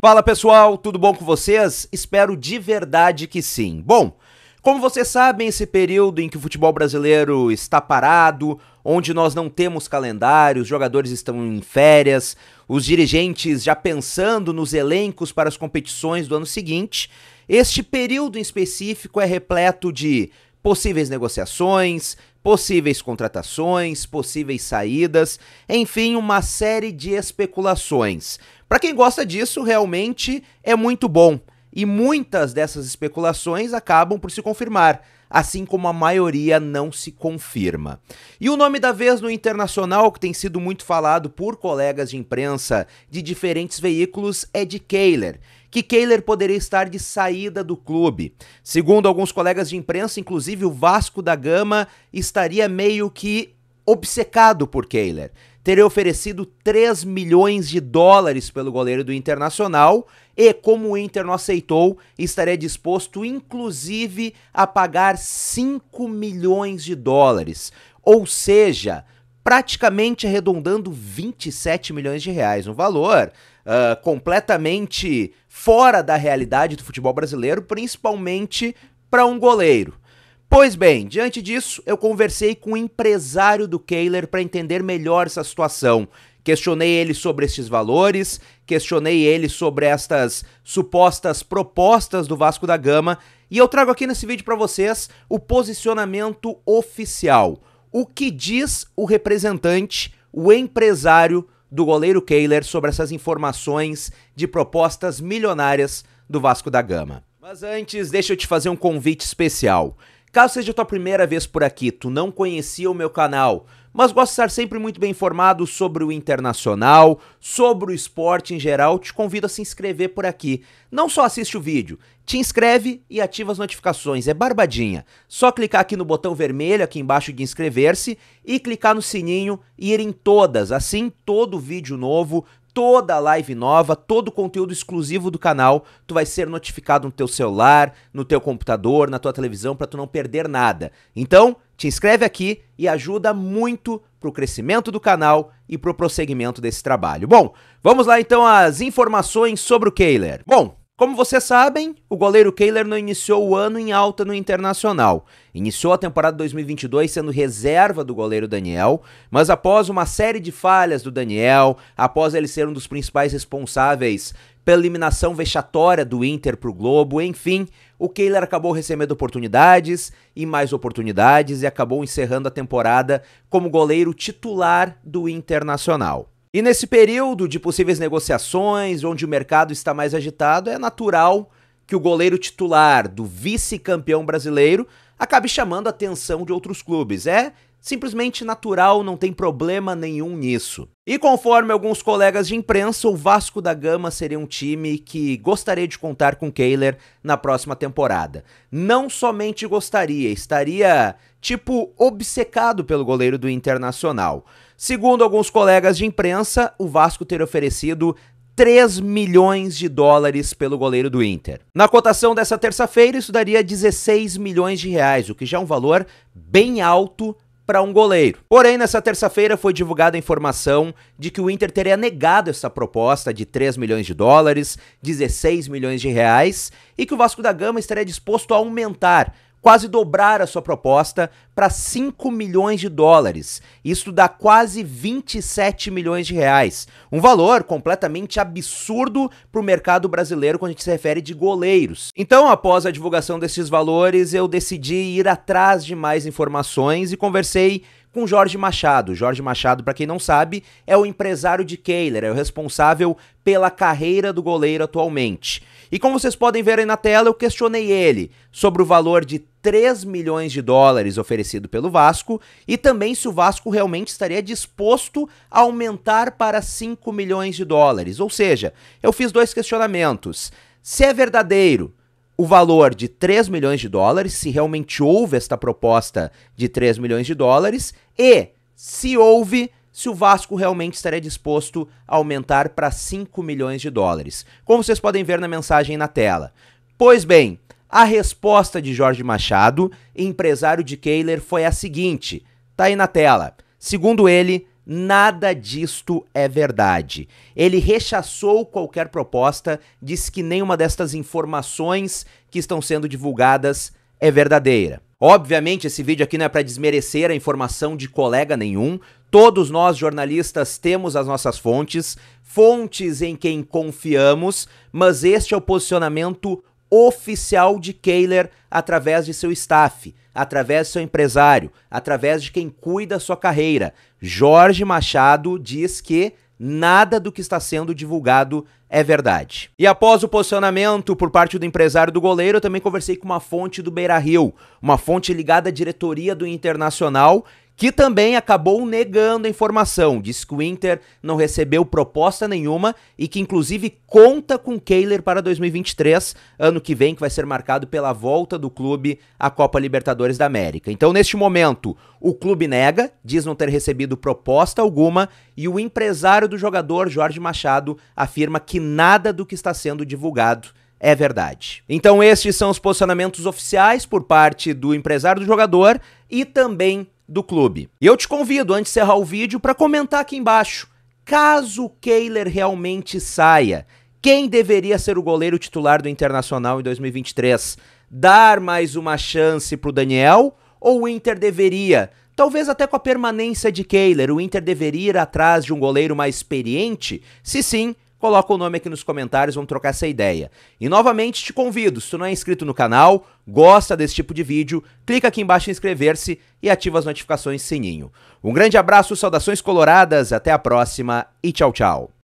Fala pessoal, tudo bom com vocês? Espero de verdade que sim. Bom, como vocês sabem, esse período em que o futebol brasileiro está parado, onde nós não temos calendário, os jogadores estão em férias, os dirigentes já pensando nos elencos para as competições do ano seguinte, este período em específico é repleto de possíveis negociações, possíveis contratações, possíveis saídas, enfim, uma série de especulações. Para quem gosta disso, realmente é muito bom. E muitas dessas especulações acabam por se confirmar assim como a maioria não se confirma. E o nome da vez no internacional, que tem sido muito falado por colegas de imprensa de diferentes veículos, é de Kehler que Kehler poderia estar de saída do clube. Segundo alguns colegas de imprensa, inclusive o Vasco da Gama estaria meio que obcecado por Kehler teria oferecido 3 milhões de dólares pelo goleiro do Internacional e, como o Inter não aceitou, estaria disposto inclusive a pagar 5 milhões de dólares. Ou seja, praticamente arredondando 27 milhões de reais, um valor uh, completamente fora da realidade do futebol brasileiro, principalmente para um goleiro. Pois bem, diante disso, eu conversei com o empresário do Kehler para entender melhor essa situação. Questionei ele sobre estes valores, questionei ele sobre estas supostas propostas do Vasco da Gama e eu trago aqui nesse vídeo para vocês o posicionamento oficial. O que diz o representante, o empresário do goleiro Kehler sobre essas informações de propostas milionárias do Vasco da Gama. Mas antes, deixa eu te fazer um convite especial. Caso seja a tua primeira vez por aqui, tu não conhecia o meu canal, mas gosta de estar sempre muito bem informado sobre o internacional, sobre o esporte em geral, te convido a se inscrever por aqui. Não só assiste o vídeo, te inscreve e ativa as notificações, é barbadinha. Só clicar aqui no botão vermelho aqui embaixo de inscrever-se e clicar no sininho e ir em todas, assim todo vídeo novo toda live nova, todo conteúdo exclusivo do canal, tu vai ser notificado no teu celular, no teu computador, na tua televisão para tu não perder nada. Então, te inscreve aqui e ajuda muito pro crescimento do canal e pro prosseguimento desse trabalho. Bom, vamos lá então às informações sobre o Keiler. Bom, como vocês sabem, o goleiro Kehler não iniciou o ano em alta no Internacional. Iniciou a temporada 2022 sendo reserva do goleiro Daniel, mas após uma série de falhas do Daniel, após ele ser um dos principais responsáveis pela eliminação vexatória do Inter para o Globo, enfim, o Kehler acabou recebendo oportunidades e mais oportunidades e acabou encerrando a temporada como goleiro titular do Internacional. E nesse período de possíveis negociações, onde o mercado está mais agitado, é natural que o goleiro titular do vice-campeão brasileiro acabe chamando a atenção de outros clubes. É simplesmente natural, não tem problema nenhum nisso. E conforme alguns colegas de imprensa, o Vasco da Gama seria um time que gostaria de contar com Kehler na próxima temporada. Não somente gostaria, estaria tipo obcecado pelo goleiro do Internacional. Segundo alguns colegas de imprensa, o Vasco teria oferecido 3 milhões de dólares pelo goleiro do Inter. Na cotação dessa terça-feira, isso daria 16 milhões de reais, o que já é um valor bem alto para um goleiro. Porém, nessa terça-feira foi divulgada a informação de que o Inter teria negado essa proposta de 3 milhões de dólares, 16 milhões de reais, e que o Vasco da Gama estaria disposto a aumentar quase dobrar a sua proposta para 5 milhões de dólares. Isso dá quase 27 milhões de reais. Um valor completamente absurdo para o mercado brasileiro quando a gente se refere de goleiros. Então, após a divulgação desses valores, eu decidi ir atrás de mais informações e conversei com Jorge Machado. Jorge Machado, para quem não sabe, é o empresário de Kehler, é o responsável pela carreira do goleiro atualmente. E como vocês podem ver aí na tela, eu questionei ele sobre o valor de 3 milhões de dólares oferecido pelo Vasco e também se o Vasco realmente estaria disposto a aumentar para 5 milhões de dólares. Ou seja, eu fiz dois questionamentos. Se é verdadeiro o valor de 3 milhões de dólares, se realmente houve esta proposta de 3 milhões de dólares, e se houve, se o Vasco realmente estaria disposto a aumentar para 5 milhões de dólares. Como vocês podem ver na mensagem na tela. Pois bem, a resposta de Jorge Machado, empresário de Kehler, foi a seguinte: tá aí na tela. Segundo ele, Nada disto é verdade. Ele rechaçou qualquer proposta, disse que nenhuma destas informações que estão sendo divulgadas é verdadeira. Obviamente, esse vídeo aqui não é para desmerecer a informação de colega nenhum. Todos nós jornalistas temos as nossas fontes, fontes em quem confiamos, mas este é o posicionamento oficial de Kehler através de seu staff através do seu empresário, através de quem cuida da sua carreira. Jorge Machado diz que nada do que está sendo divulgado é verdade. E após o posicionamento por parte do empresário do goleiro, eu também conversei com uma fonte do Beira Rio, uma fonte ligada à diretoria do Internacional, que também acabou negando a informação. diz que o Inter não recebeu proposta nenhuma e que, inclusive, conta com Kehler para 2023, ano que vem, que vai ser marcado pela volta do clube à Copa Libertadores da América. Então, neste momento, o clube nega, diz não ter recebido proposta alguma e o empresário do jogador, Jorge Machado, afirma que nada do que está sendo divulgado é verdade. Então, estes são os posicionamentos oficiais por parte do empresário do jogador e também do clube. E eu te convido, antes de encerrar o vídeo, para comentar aqui embaixo. Caso Kehler realmente saia, quem deveria ser o goleiro titular do Internacional em 2023? Dar mais uma chance para o Daniel ou o Inter deveria Talvez até com a permanência de Kehler, o Inter deveria ir atrás de um goleiro mais experiente? Se sim, Coloca o nome aqui nos comentários, vamos trocar essa ideia. E novamente te convido, se tu não é inscrito no canal, gosta desse tipo de vídeo, clica aqui embaixo em inscrever-se e ativa as notificações sininho. Um grande abraço, saudações coloradas, até a próxima e tchau, tchau.